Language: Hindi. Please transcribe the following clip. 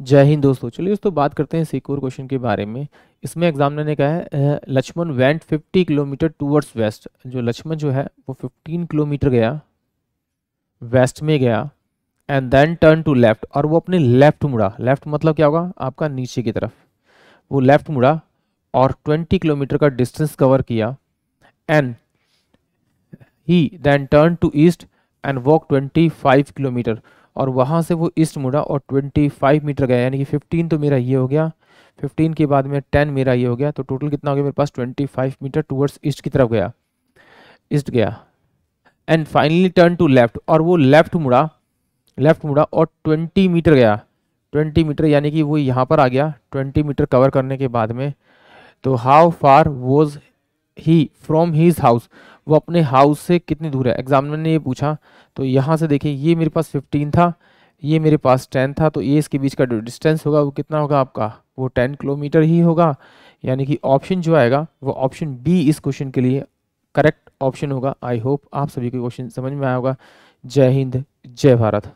जय हिंद दोस्तों चलिए दोस्तों बात करते हैं सिक्योर क्वेश्चन के बारे में इसमें एग्जामिनर ने कहा है Lakshman went 50 kilometre towards west जो लक्ष्मण जो है वो 15 किलोमीटर गया वेस्ट में गया and then turn to left और वो अपने लेफ्ट मुड़ा लेफ्ट मतलब क्या होगा आपका नीचे की तरफ वो लेफ्ट मुड़ा और ट्वेंटी किलोमीटर का डिस्टेंस कवर किया and he then turn to east and walk twenty kilometre और वहाँ से वो ईस्ट मुड़ा और 25 मीटर गया यानी कि 15 तो मेरा ये हो गया 15 के बाद में 10 मेरा ये हो गया तो टोटल कितना हो गया मेरे पास 25 मीटर टूवर्ड्स ईस्ट की तरफ गया ईस्ट गया and finally turn to left और वो लेफ्ट मुड़ा लेफ्ट मुड़ा और 20 मीटर गया 20 मीटर यानी कि वो यहाँ पर आ गया 20 मीटर कवर करने के बाद में तो how far was he from his house वो अपने हाउस से कितनी दूर है एग्जामिनर ने ये पूछा तो यहाँ से देखिए ये मेरे पास फिफ्टीन था ये मेरे पास टेन था तो ये इसके बीच का जो डिस्टेंस होगा वो कितना होगा आपका वो टेन किलोमीटर ही होगा यानी कि ऑप्शन जो आएगा वो ऑप्शन बी इस क्वेश्चन के लिए करेक्ट ऑप्शन होगा आई होप आप सभी को क्वेश्चन समझ में आया होगा जय हिंद जय भारत